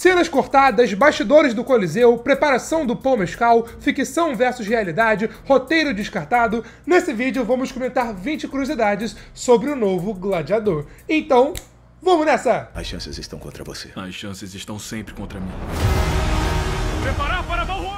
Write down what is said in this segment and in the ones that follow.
Cenas cortadas, bastidores do Coliseu, preparação do Paul Mescal, ficção versus realidade, roteiro descartado. Nesse vídeo vamos comentar 20 curiosidades sobre o novo Gladiador. Então, vamos nessa! As chances estão contra você. As chances estão sempre contra mim. Preparar para Valhalla!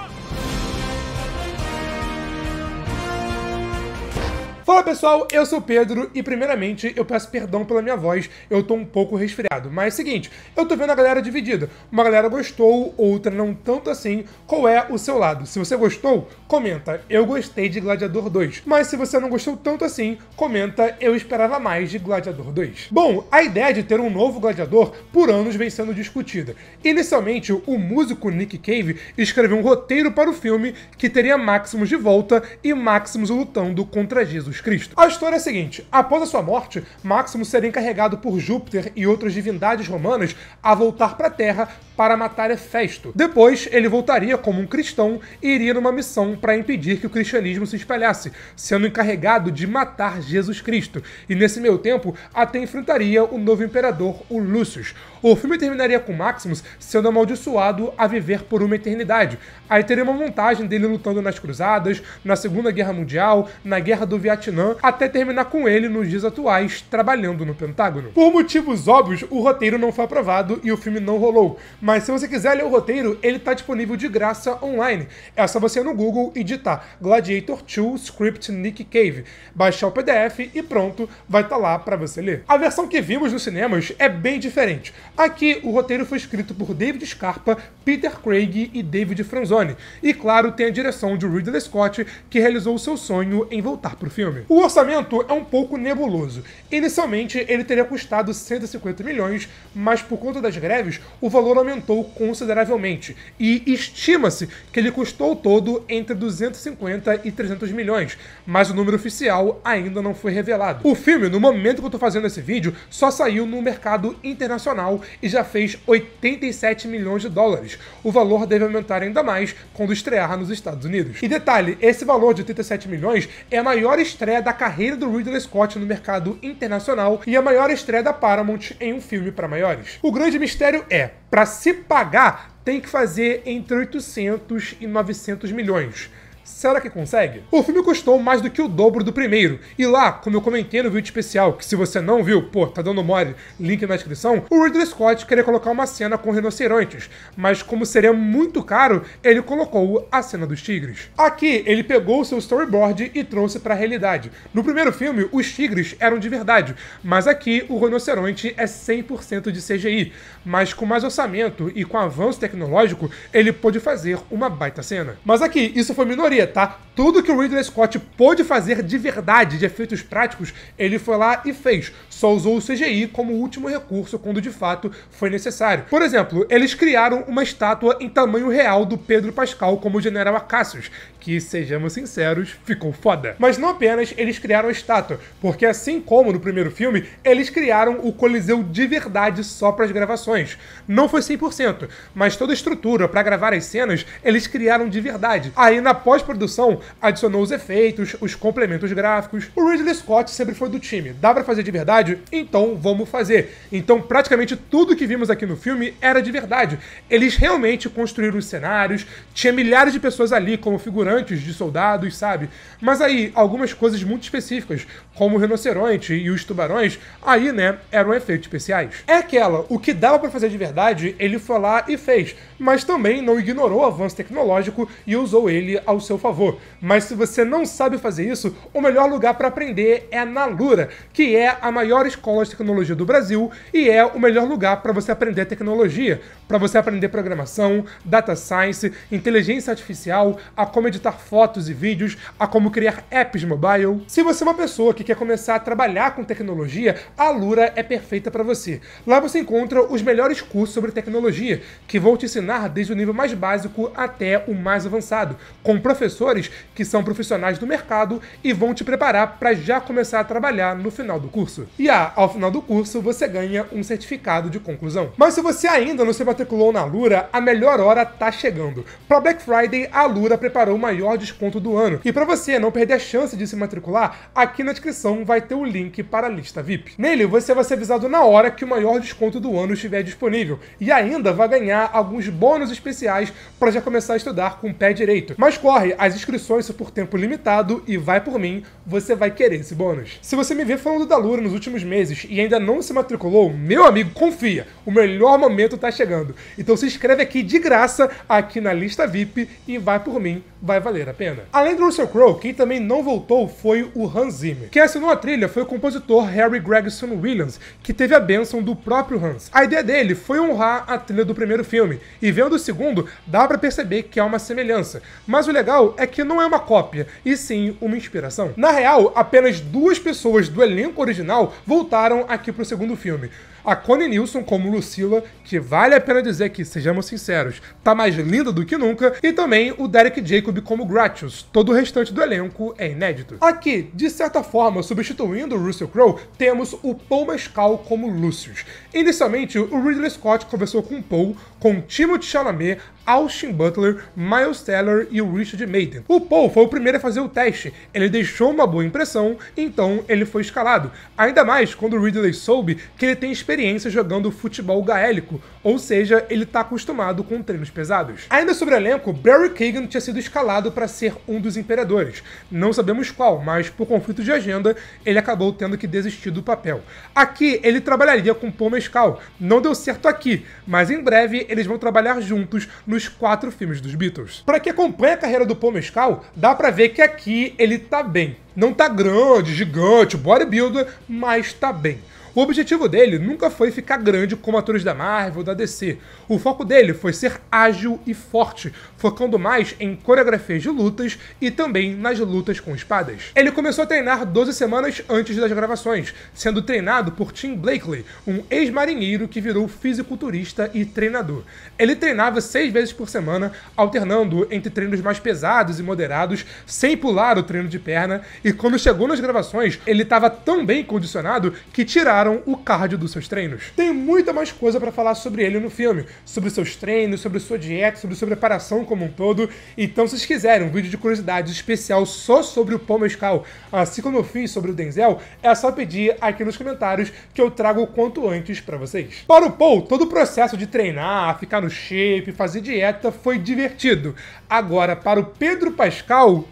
Fala pessoal, eu sou o Pedro e primeiramente eu peço perdão pela minha voz, eu tô um pouco resfriado. Mas é seguinte, eu tô vendo a galera dividida. Uma galera gostou, outra não tanto assim. Qual é o seu lado? Se você gostou, comenta, eu gostei de Gladiador 2. Mas se você não gostou tanto assim, comenta, eu esperava mais de Gladiador 2. Bom, a ideia de ter um novo Gladiador por anos vem sendo discutida. Inicialmente, o músico Nick Cave escreveu um roteiro para o filme que teria Maximus de volta e Maximus lutando contra Jesus. Cristo. A história é a seguinte: após a sua morte, Máximo seria encarregado por Júpiter e outras divindades romanas a voltar para a Terra para matar Hefesto. Depois, ele voltaria como um cristão e iria numa missão para impedir que o cristianismo se espalhasse, sendo encarregado de matar Jesus Cristo. E nesse meio tempo, até enfrentaria o novo imperador, o Lucius. O filme terminaria com Maximus sendo amaldiçoado a viver por uma eternidade. Aí teria uma montagem dele lutando nas cruzadas, na Segunda Guerra Mundial, na Guerra do Vietnã, até terminar com ele nos dias atuais trabalhando no Pentágono. Por motivos óbvios, o roteiro não foi aprovado e o filme não rolou mas se você quiser ler o roteiro, ele está disponível de graça online. É só você ir no Google e digitar Gladiator 2 Script Nick Cave, baixar o PDF e pronto, vai estar tá lá para você ler. A versão que vimos nos cinemas é bem diferente. Aqui, o roteiro foi escrito por David Scarpa, Peter Craig e David Franzoni. E claro, tem a direção de Ridley Scott, que realizou o seu sonho em voltar para o filme. O orçamento é um pouco nebuloso. Inicialmente, ele teria custado 150 milhões, mas por conta das greves, o valor aumentou aumentou consideravelmente e estima-se que ele custou todo entre 250 e 300 milhões, mas o número oficial ainda não foi revelado. O filme, no momento que eu estou fazendo esse vídeo, só saiu no mercado internacional e já fez 87 milhões de dólares. O valor deve aumentar ainda mais quando estrear nos Estados Unidos. E detalhe, esse valor de 87 milhões é a maior estreia da carreira do Ridley Scott no mercado internacional e a maior estreia da Paramount em um filme para maiores. O grande mistério é para se pagar, tem que fazer entre 800 e 900 milhões. Será que consegue? O filme custou mais do que o dobro do primeiro, e lá, como eu comentei no vídeo especial, que se você não viu, pô, tá dando mole, link na descrição, o Ridley Scott queria colocar uma cena com rinocerontes, mas como seria muito caro, ele colocou a cena dos tigres. Aqui, ele pegou o seu storyboard e trouxe para a realidade. No primeiro filme, os tigres eram de verdade, mas aqui o rinoceronte é 100% de CGI, mas com mais orçamento e com avanço tecnológico, ele pôde fazer uma baita cena. Mas aqui, isso foi minoria teoria, tá? Tudo que o Ridley Scott pôde fazer de verdade, de efeitos práticos, ele foi lá e fez. Só usou o CGI como último recurso quando de fato foi necessário. Por exemplo, eles criaram uma estátua em tamanho real do Pedro Pascal como o General Acacius que, sejamos sinceros, ficou foda. Mas não apenas eles criaram a estátua, porque assim como no primeiro filme, eles criaram o Coliseu de verdade só para as gravações. Não foi 100%, mas toda a estrutura para gravar as cenas, eles criaram de verdade. Aí na pós-produção, adicionou os efeitos, os complementos gráficos. O Ridley Scott sempre foi do time. Dá para fazer de verdade? Então vamos fazer. Então praticamente tudo que vimos aqui no filme era de verdade. Eles realmente construíram os cenários, tinha milhares de pessoas ali como figurantes governantes de soldados, sabe? Mas aí, algumas coisas muito específicas, como o rinoceronte e os tubarões, aí, né, eram efeitos especiais. É aquela, o que dava para fazer de verdade, ele foi lá e fez, mas também não ignorou o avanço tecnológico e usou ele ao seu favor. Mas se você não sabe fazer isso, o melhor lugar para aprender é na Lura, que é a maior escola de tecnologia do Brasil e é o melhor lugar para você aprender tecnologia para você aprender programação, data science, inteligência artificial, a como editar fotos e vídeos, a como criar apps mobile. Se você é uma pessoa que quer começar a trabalhar com tecnologia, a Lura é perfeita para você. Lá você encontra os melhores cursos sobre tecnologia, que vão te ensinar desde o nível mais básico até o mais avançado, com professores que são profissionais do mercado e vão te preparar para já começar a trabalhar no final do curso. E ah, ao final do curso você ganha um certificado de conclusão. Mas se você ainda não se bateu matriculou na Lura, a melhor hora tá chegando. Para Black Friday, a Lura preparou o maior desconto do ano. E para você não perder a chance de se matricular, aqui na descrição vai ter o link para a lista VIP. Nele, você vai ser avisado na hora que o maior desconto do ano estiver disponível e ainda vai ganhar alguns bônus especiais para já começar a estudar com o pé direito. Mas corre, as inscrições são por tempo limitado e vai por mim, você vai querer esse bônus. Se você me vê falando da Lura nos últimos meses e ainda não se matriculou, meu amigo, confia, o melhor momento tá chegando. Então se inscreve aqui de graça, aqui na lista VIP, e vai por mim, vai valer a pena. Além do Russell Crowe, quem também não voltou foi o Hans Zimmer. Quem assinou a trilha foi o compositor Harry Gregson Williams, que teve a bênção do próprio Hans. A ideia dele foi honrar a trilha do primeiro filme, e vendo o segundo, dá para perceber que há uma semelhança. Mas o legal é que não é uma cópia, e sim uma inspiração. Na real, apenas duas pessoas do elenco original voltaram aqui pro segundo filme. A Connie Nilsson como Lucila, que vale a pena dizer que, sejamos sinceros, tá mais linda do que nunca, e também o Derek Jacob como Gratius. Todo o restante do elenco é inédito. Aqui, de certa forma, substituindo o Russell Crowe, temos o Paul Mescal como Lucius. Inicialmente, o Ridley Scott conversou com Paul, com Timothy Chalamet, Austin Butler, Miles Teller e o Richard Maiden. O Paul foi o primeiro a fazer o teste, ele deixou uma boa impressão, então ele foi escalado. Ainda mais quando o Ridley soube que ele tem experiência experiência jogando futebol gaélico, ou seja, ele está acostumado com treinos pesados. Ainda sobre o elenco, Barry Kagan tinha sido escalado para ser um dos imperadores. Não sabemos qual, mas por conflito de agenda, ele acabou tendo que desistir do papel. Aqui, ele trabalharia com Paul Mescal. Não deu certo aqui, mas em breve eles vão trabalhar juntos nos quatro filmes dos Beatles. Para quem acompanha a carreira do Paul Mescal, dá para ver que aqui ele tá bem. Não tá grande, gigante, bodybuilder, mas tá bem. O objetivo dele nunca foi ficar grande como atores da Marvel ou da DC. O foco dele foi ser ágil e forte, focando mais em coreografias de lutas e também nas lutas com espadas. Ele começou a treinar 12 semanas antes das gravações, sendo treinado por Tim Blakely, um ex-marinheiro que virou fisiculturista e treinador. Ele treinava seis vezes por semana, alternando entre treinos mais pesados e moderados, sem pular o treino de perna, e quando chegou nas gravações, ele estava tão bem condicionado que tiraram o cardio dos seus treinos. Tem muita mais coisa para falar sobre ele no filme, sobre seus treinos, sobre sua dieta, sobre sua preparação como um todo. Então, se vocês quiserem um vídeo de curiosidades especial só sobre o Paul Mescal, assim como eu fiz sobre o Denzel, é só pedir aqui nos comentários que eu trago o quanto antes para vocês. Para o Paul, todo o processo de treinar, ficar no shape, fazer dieta foi divertido. Agora, para o Pedro Pascal,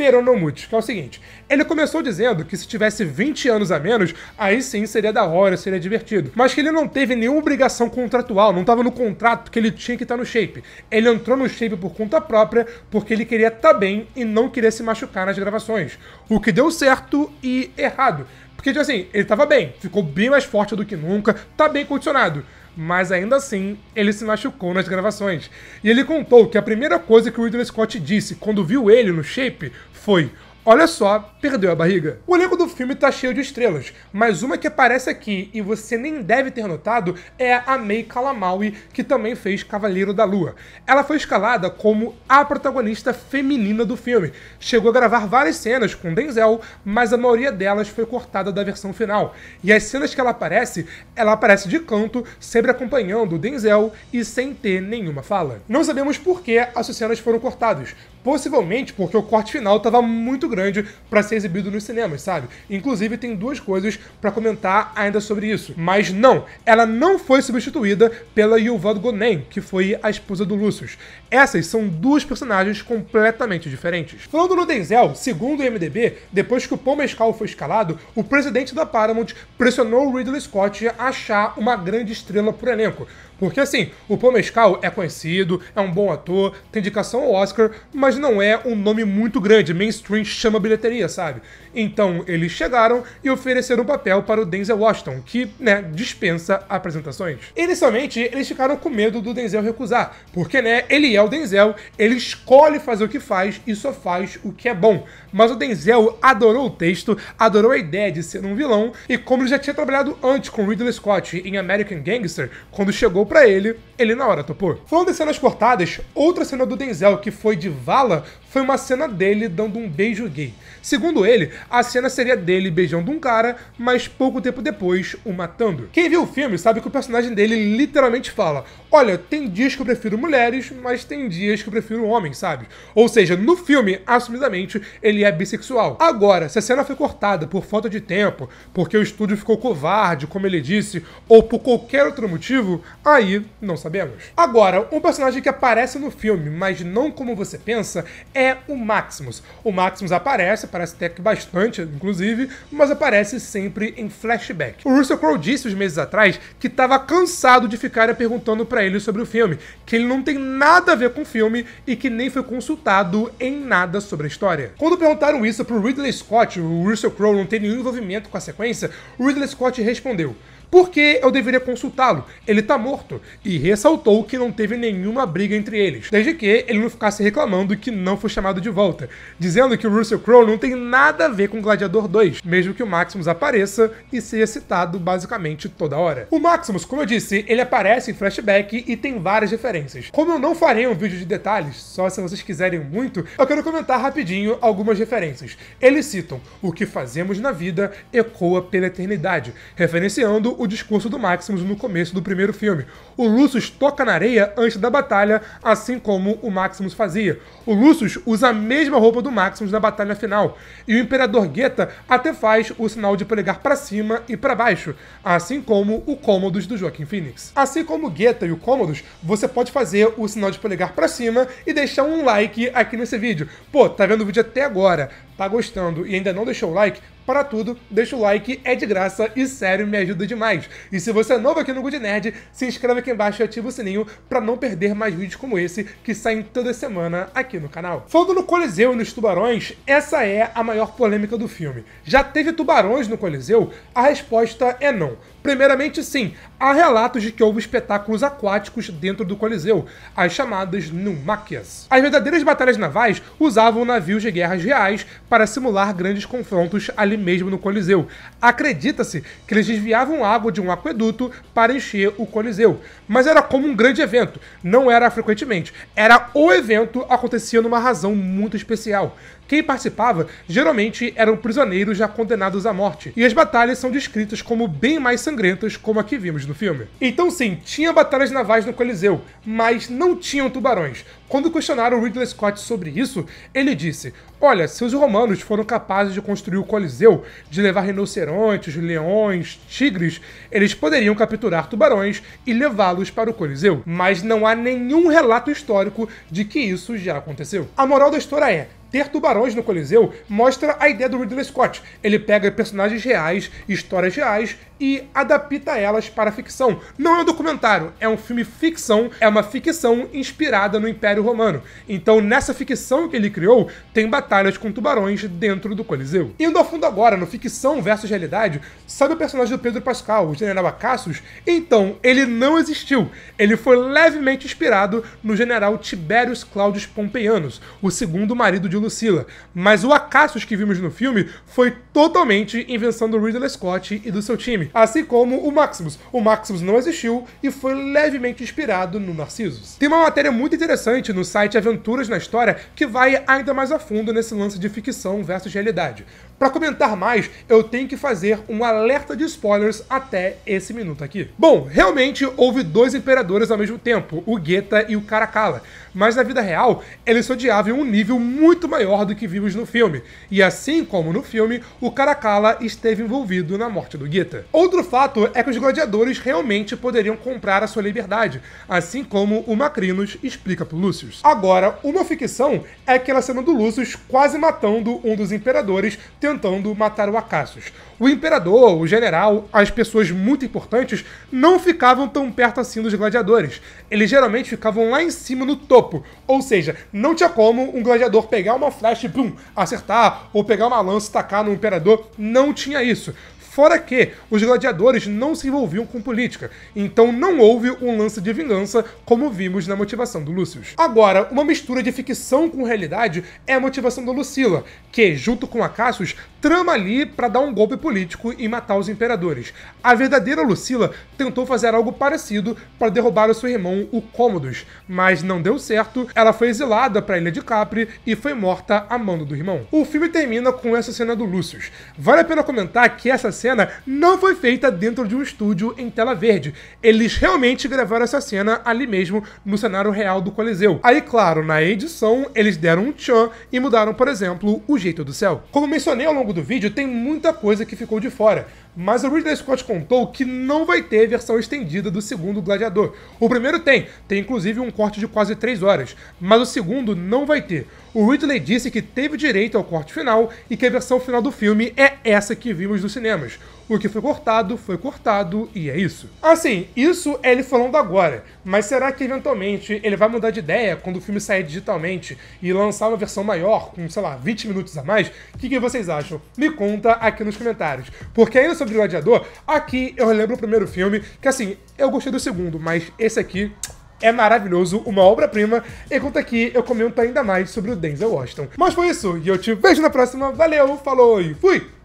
Peronomútil, que é o seguinte: ele começou dizendo que se tivesse 20 anos a menos, aí sim seria da hora, seria divertido. Mas que ele não teve nenhuma obrigação contratual, não estava no contrato que ele tinha que estar tá no shape. Ele entrou no shape por conta própria, porque ele queria estar tá bem e não queria se machucar nas gravações. O que deu certo e errado. Porque, tipo assim, ele estava bem, ficou bem mais forte do que nunca, tá bem condicionado mas ainda assim ele se machucou nas gravações. E ele contou que a primeira coisa que o Ridley Scott disse quando viu ele no shape foi Olha só, perdeu a barriga? O elenco do filme tá cheio de estrelas, mas uma que aparece aqui e você nem deve ter notado é a May Kalamaui, que também fez Cavaleiro da Lua. Ela foi escalada como a protagonista feminina do filme. Chegou a gravar várias cenas com Denzel, mas a maioria delas foi cortada da versão final. E as cenas que ela aparece, ela aparece de canto, sempre acompanhando Denzel e sem ter nenhuma fala. Não sabemos por que as cenas foram cortadas, Possivelmente porque o corte final estava muito grande para ser exibido nos cinemas, sabe? Inclusive tem duas coisas para comentar ainda sobre isso. Mas não, ela não foi substituída pela Yuval Gonen, que foi a esposa do Lucius. Essas são duas personagens completamente diferentes. Falando no Denzel, segundo o MDB, depois que o Paul Mescal foi escalado, o presidente da Paramount pressionou o Ridley Scott a achar uma grande estrela por elenco. Porque assim, o Paul Mescal é conhecido, é um bom ator, tem indicação ao Oscar, mas não é um nome muito grande, mainstream chama bilheteria, sabe? Então eles chegaram e ofereceram o um papel para o Denzel Washington, que, né, dispensa apresentações. Inicialmente, eles ficaram com medo do Denzel recusar, porque, né, ele é o Denzel, ele escolhe fazer o que faz e só faz o que é bom. Mas o Denzel adorou o texto, adorou a ideia de ser um vilão, e como ele já tinha trabalhado antes com Ridley Scott em American Gangster, quando chegou para ele, ele na hora topou. Falando de cenas cortadas, outra cena do Denzel que foi de vala foi uma cena dele dando um beijo gay. Segundo ele, a cena seria dele beijando um cara, mas pouco tempo depois o matando. Quem viu o filme sabe que o personagem dele literalmente fala: Olha, tem dias que eu prefiro mulheres, mas tem dias que eu prefiro homens, sabe? Ou seja, no filme, assumidamente, ele é bissexual. Agora, se a cena foi cortada por falta de tempo, porque o estúdio ficou covarde, como ele disse, ou por qualquer outro motivo, aí não sabemos. Agora, um personagem que aparece no filme, mas não como você pensa, é é o Maximus. O Maximus aparece, aparece até que bastante, inclusive, mas aparece sempre em flashback. O Russell Crowe disse uns meses atrás que estava cansado de ficar perguntando para ele sobre o filme, que ele não tem nada a ver com o filme e que nem foi consultado em nada sobre a história. Quando perguntaram isso pro Ridley Scott, o Russell Crowe não tem nenhum envolvimento com a sequência, o Ridley Scott respondeu: por que eu deveria consultá-lo? Ele tá morto. E ressaltou que não teve nenhuma briga entre eles, desde que ele não ficasse reclamando que não foi chamado de volta, dizendo que o Russell Crowe não tem nada a ver com Gladiador 2, mesmo que o Maximus apareça e seja citado basicamente toda hora. O Maximus, como eu disse, ele aparece em flashback e tem várias referências. Como eu não farei um vídeo de detalhes, só se vocês quiserem muito, eu quero comentar rapidinho algumas referências. Eles citam o que fazemos na vida ecoa pela eternidade, referenciando o discurso do Maximus no começo do primeiro filme. O Lucius toca na areia antes da batalha, assim como o Maximus fazia. O Lucius usa a mesma roupa do Maximus na batalha final, e o Imperador Geta até faz o sinal de polegar para cima e para baixo, assim como o Commodus do Joaquim Phoenix. Assim como o Geta e o Commodus, você pode fazer o sinal de polegar para cima e deixar um like aqui nesse vídeo. Pô, tá vendo o vídeo até agora? tá gostando e ainda não deixou o like, para tudo, deixa o like, é de graça e sério, me ajuda demais. E se você é novo aqui no Good Nerd, se inscreve aqui embaixo e ativa o sininho para não perder mais vídeos como esse que saem toda semana aqui no canal. Falando no Coliseu e nos tubarões, essa é a maior polêmica do filme. Já teve tubarões no Coliseu? A resposta é não. Primeiramente, sim, há relatos de que houve espetáculos aquáticos dentro do Coliseu, as chamadas numáquias. As verdadeiras batalhas navais usavam navios de guerras reais para simular grandes confrontos ali mesmo no Coliseu. Acredita-se que eles desviavam água de um aqueduto para encher o Coliseu, mas era como um grande evento, não era frequentemente, era o evento acontecia numa razão muito especial. Quem participava geralmente eram prisioneiros já condenados à morte, e as batalhas são descritas como bem mais sangrentas, como a que vimos no filme. Então, sim, tinha batalhas navais no Coliseu, mas não tinham tubarões. Quando questionaram Ridley Scott sobre isso, ele disse: Olha, se os romanos foram capazes de construir o Coliseu, de levar rinocerontes, leões, tigres, eles poderiam capturar tubarões e levá-los para o Coliseu. Mas não há nenhum relato histórico de que isso já aconteceu. A moral da história é: ter tubarões no Coliseu mostra a ideia do Ridley Scott. Ele pega personagens reais, histórias reais e adapta elas para a ficção. Não é um documentário, é um filme ficção, é uma ficção inspirada no Império Romano. Então, nessa ficção que ele criou, tem batalhas com tubarões dentro do Coliseu. Indo ao fundo agora, no ficção versus realidade, sabe o personagem do Pedro Pascal, o General Acacius? Então, ele não existiu. Ele foi levemente inspirado no general Tiberius Claudius Pompeianus, o segundo marido de Lucila. Mas o Acacius que vimos no filme foi totalmente invenção do Ridley Scott e do seu time assim como o Maximus. O Maximus não existiu e foi levemente inspirado no Narcissus. Tem uma matéria muito interessante no site Aventuras na História que vai ainda mais a fundo nesse lance de ficção versus realidade. Para comentar mais, eu tenho que fazer um alerta de spoilers até esse minuto aqui. Bom, realmente houve dois imperadores ao mesmo tempo, o Geta e o Caracalla, mas na vida real eles se odiavam em um nível muito maior do que vimos no filme, e assim como no filme, o Caracalla esteve envolvido na morte do Geta. Outro fato é que os gladiadores realmente poderiam comprar a sua liberdade, assim como o Macrinus explica pro Lucius. Agora, uma ficção é aquela cena do Lucius quase matando um dos imperadores, tendo tentando matar o Acacius. O imperador, o general, as pessoas muito importantes não ficavam tão perto assim dos gladiadores. Eles geralmente ficavam lá em cima no topo, ou seja, não tinha como um gladiador pegar uma flecha e bum, acertar ou pegar uma lança e tacar no imperador, não tinha isso. Fora que os gladiadores não se envolviam com política, então não houve um lance de vingança como vimos na motivação do Lúcius. Agora, uma mistura de ficção com realidade é a motivação da Lucila, que, junto com a Cassius, trama ali para dar um golpe político e matar os imperadores. A verdadeira Lucila tentou fazer algo parecido para derrubar o seu irmão, o Commodus, mas não deu certo, ela foi exilada para a ilha de Capri e foi morta a mando do irmão. O filme termina com essa cena do Lúcius. Vale a pena comentar que essa cena não foi feita dentro de um estúdio em tela verde. Eles realmente gravaram essa cena ali mesmo, no cenário real do Coliseu. Aí, claro, na edição, eles deram um tchan e mudaram, por exemplo, o jeito do céu. Como mencionei ao longo do vídeo, tem muita coisa que ficou de fora, mas o Ridley Scott contou que não vai ter versão estendida do segundo Gladiador. O primeiro tem, tem inclusive um corte de quase 3 horas, mas o segundo não vai ter. O Ridley disse que teve direito ao corte final e que a versão final do filme é essa que vimos nos cinemas. O que foi cortado, foi cortado e é isso. Assim, isso é ele falando agora, mas será que eventualmente ele vai mudar de ideia quando o filme sair digitalmente e lançar uma versão maior, com, sei lá, 20 minutos a mais? O que, que, vocês acham? Me conta aqui nos comentários. Porque ainda sobre o Gladiador, aqui eu lembro o primeiro filme, que assim, eu gostei do segundo, mas esse aqui é maravilhoso, uma obra-prima, enquanto aqui eu comento ainda mais sobre o Denzel Washington. Mas foi isso, e eu te vejo na próxima. Valeu, falou e fui!